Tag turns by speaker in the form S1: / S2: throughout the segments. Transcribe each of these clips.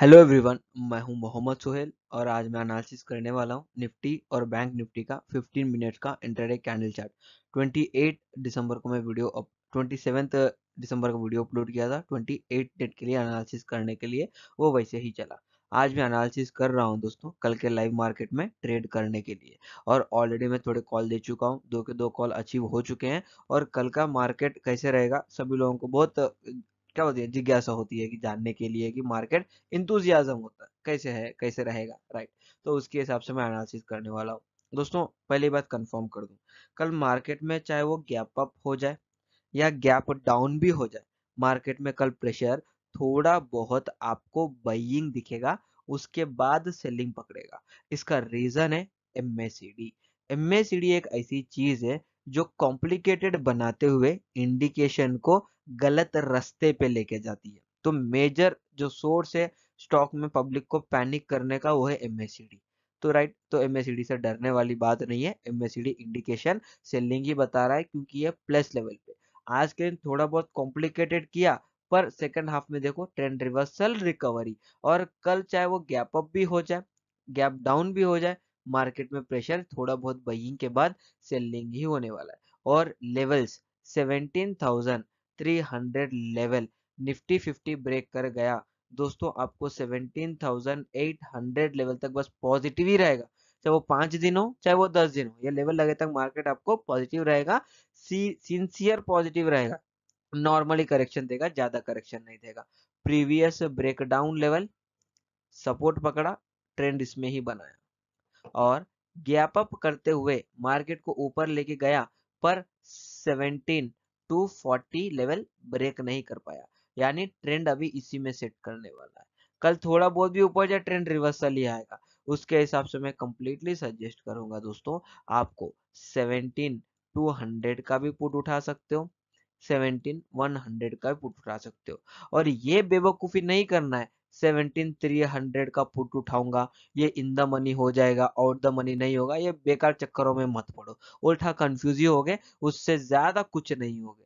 S1: hello everyone मैं हूं मोहम्मद सोहेल और आज मैं एनालिसिस करने वाला हूं निफ्टी और बैंक निफ्टी का 15 मिनट का इंटरडे कैंडल चार्ट 28 दिसंबर को मैं वीडियो अप ट्वेंटी दिसंबर का वीडियो अपलोड किया था 28 डेट के लिए एनालिसिस करने के लिए वो वैसे ही चला आज मैं एनालिसिस कर रहा हूं दोस्तों कल के लाइव मार्केट में ट्रेड करने के लिए और ऑलरेडी मैं थोड़े कॉल दे चुका हूँ दो के दो कॉल अचीव हो चुके हैं और कल का मार्केट कैसे रहेगा सभी लोगों को बहुत क्या होती है जिज्ञासा होती है कि जानने के लिए कि मार्केट इंतुजियाजम होता है कैसे है कैसे रहेगा राइट तो उसके हिसाब से मैं एनालिसिस करने वाला हूँ दोस्तों पहली बात कंफर्म कर दूं कल मार्केट में चाहे वो गैप अप हो जाए या गैप डाउन भी हो जाए मार्केट में कल प्रेशर थोड़ा बहुत आपको बइंग दिखेगा उसके बाद सेलिंग पकड़ेगा इसका रीजन है एमएसीडी एमएसीडी एक ऐसी चीज है जो कॉम्प्लिकेटेड बनाते हुए इंडिकेशन को गलत रास्ते पे लेके जाती है तो मेजर जो सोर्स है स्टॉक में पब्लिक को पैनिक करने का वो है एमएससीडी तो राइट तो एमएससीडी से डरने वाली बात नहीं है एमएससीडी इंडिकेशन सेलिंग ही बता रहा है क्योंकि ये प्लस लेवल पे आज के दिन थोड़ा बहुत कॉम्प्लिकेटेड किया पर सेकंड हाफ में देखो ट्रेंड रिवर्सल रिकवरी और कल चाहे वो गैप अप भी हो जाए गैप डाउन भी हो जाए मार्केट में प्रेशर थोड़ा बहुत बहिंग के बाद सेलिंग ही होने वाला है और levels seventeen thousand 300 level Nifty 50 break कर गया दोस्तों आपको 17,800 लेवल तक बस पॉजिटिव ही रहेगा चाहे वो पांच दिन हो चाहे वो दस दिन हो ये लेवल लगे तक मार्केट आपको पॉजिटिव रहेगा सिंसियर पॉजिटिव रहेगा नॉर्मली करेक्शन देगा ज्यादा करेक्शन नहीं देगा प्रीवियस ब्रेकडाउन लेवल सपोर्ट पकड़ा ट्रेंड इसमें ही बनाया और गैप अप करते हुए मार्केट को ऊपर लेके गया पर 17 240 लेवल ब्रेक नहीं कर पाया यानी ट्रेंड अभी इसी में सेट करने वाला है कल थोड़ा बहुत भी ऊपर जाए ट्रेंड रिवर्सल ही आएगा उसके हिसाब से मैं कंप्लीटली सजेस्ट करूंगा दोस्तों आपको 17 200 का भी पुट उठा सकते हो 17 100 का भी पुट उठा सकते हो और ये बेवकूफी नहीं करना है सेवनटीन थ्री हंड्रेड का पुट उठाऊंगा ये इन द मनी हो जाएगा आउट द मनी नहीं होगा ये बेकार चक्करों में मत पड़ो उल्टा कंफ्यूज ही हो गए उससे ज्यादा कुछ नहीं हो गए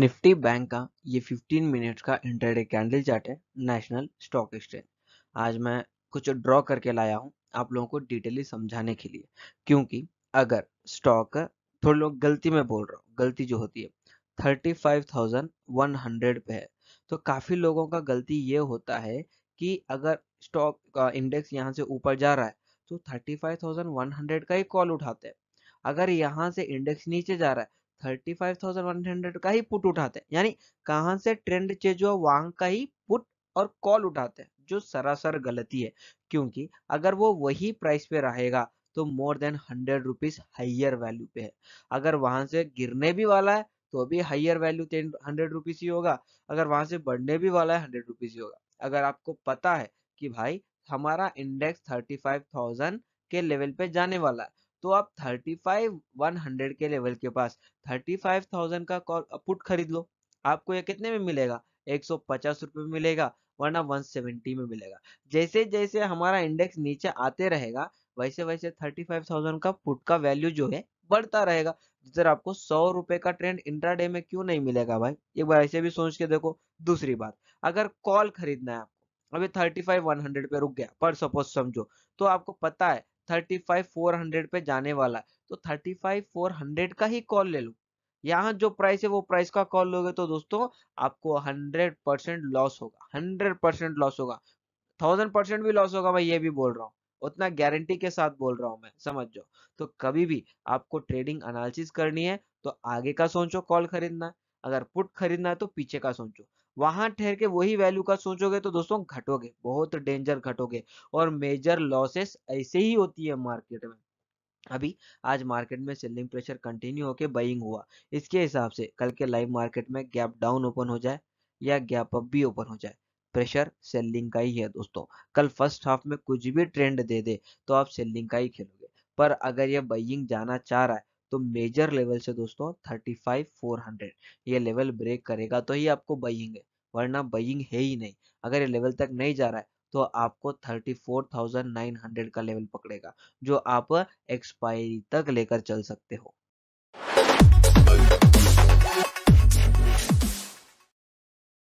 S1: निफ्टी बैंक का ये 15 मिनट का इंटरडे कैंडल चार्ट है नेशनल स्टॉक एक्सचेंज आज मैं कुछ ड्रॉ करके लाया हूँ आप लोगों को डिटेली समझाने के लिए क्योंकि अगर स्टॉक थोड़ी लोग गलती में बोल रहा हूँ गलती जो होती है 35,100 पे है तो काफ़ी लोगों का गलती ये होता है कि अगर स्टॉक का इंडेक्स यहाँ से ऊपर जा रहा है तो 35,100 का ही कॉल उठाते हैं अगर यहाँ से इंडेक्स नीचे जा रहा है 35,100 का ही पुट उठाते हैं यानी कहां से ट्रेंड चेंज हुआ वहां का ही पुट और कॉल उठाते हैं जो सरासर गलती है क्योंकि अगर वो वही प्राइस पे रहेगा तो more than hundred rupees higher value पे है अगर वहां से गिरने भी वाला है तो अभी हाइयर वैल्यू हंड्रेड रुपीज ही होगा अगर वहां से बढ़ने भी वाला है हंड्रेड रुपीज ही होगा अगर आपको पता है कि भाई हमारा इंडेक्स थर्टी के लेवल पे जाने वाला है तो आप थर्टी फाइव वन हंड्रेड के लेवल के पास थर्टी फाइव थाउजेंड का पुट uh, खरीद लो आपको ये कितने में मिलेगा एक सौ पचास रुपए में मिलेगा वरना वन सेवेंटी में मिलेगा जैसे जैसे हमारा इंडेक्स नीचे आते रहेगा वैसे वैसे थर्टी फाइव थाउजेंड का पुट का वैल्यू जो है बढ़ता रहेगा जिधर आपको सौ रुपए का ट्रेंड इंट्राडे में क्यों नहीं मिलेगा भाई एक बार ऐसे भी सोच के देखो दूसरी बात अगर कॉल खरीदना है आपको अभी थर्टी फाइव वन हंड्रेड पे रुक गया पर सपोज समझो तो आपको पता है थर्टी फाइव फोर हंड्रेड पे जाने वाला है तो 35400 हंड्रेड का ही कॉल ले लो यहाँ जो प्राइस है वो प्राइस का कॉल लोगे तो दोस्तों आपको 100 परसेंट लॉस होगा हंड्रेड परसेंट लॉस होगा थाउजेंड परसेंट भी लॉस होगा मैं ये भी बोल रहा हूँ उतना गारंटी के साथ बोल रहा हूँ मैं समझ जाओ तो कभी भी आपको ट्रेडिंग एनालिसिस करनी है तो आगे का सोचो कॉल खरीदना अगर पुट खरीदना है तो पीछे का सोचो वहां ठहर के वही वैल्यू का सोचोगे तो दोस्तों घटोगे बहुत डेंजर घटोगे और मेजर लॉसेस ऐसे ही होती है मार्केट में अभी आज मार्केट में सेलिंग प्रेशर कंटिन्यू होकर बाइंग हुआ इसके हिसाब से कल के लाइव मार्केट में गैप डाउन ओपन हो जाए या गैप अप भी ओपन हो जाए प्रेशर सेलिंग का ही है दोस्तों कल फर्स्ट हाफ में कुछ भी ट्रेंड दे दे तो आप सेलिंग का ही खेलोगे पर अगर यह बाइंग जाना चाह रहा है तो मेजर लेवल से दोस्तों थर्टी फाइव फोर हंड्रेड ये लेवल ब्रेक करेगा तो ही आपको बइंग है वरना बइंग है ही नहीं अगर ये लेवल तक नहीं जा रहा है तो आपको 34,900 का लेवल पकड़ेगा जो आप एक्सपायरी तक लेकर चल सकते हो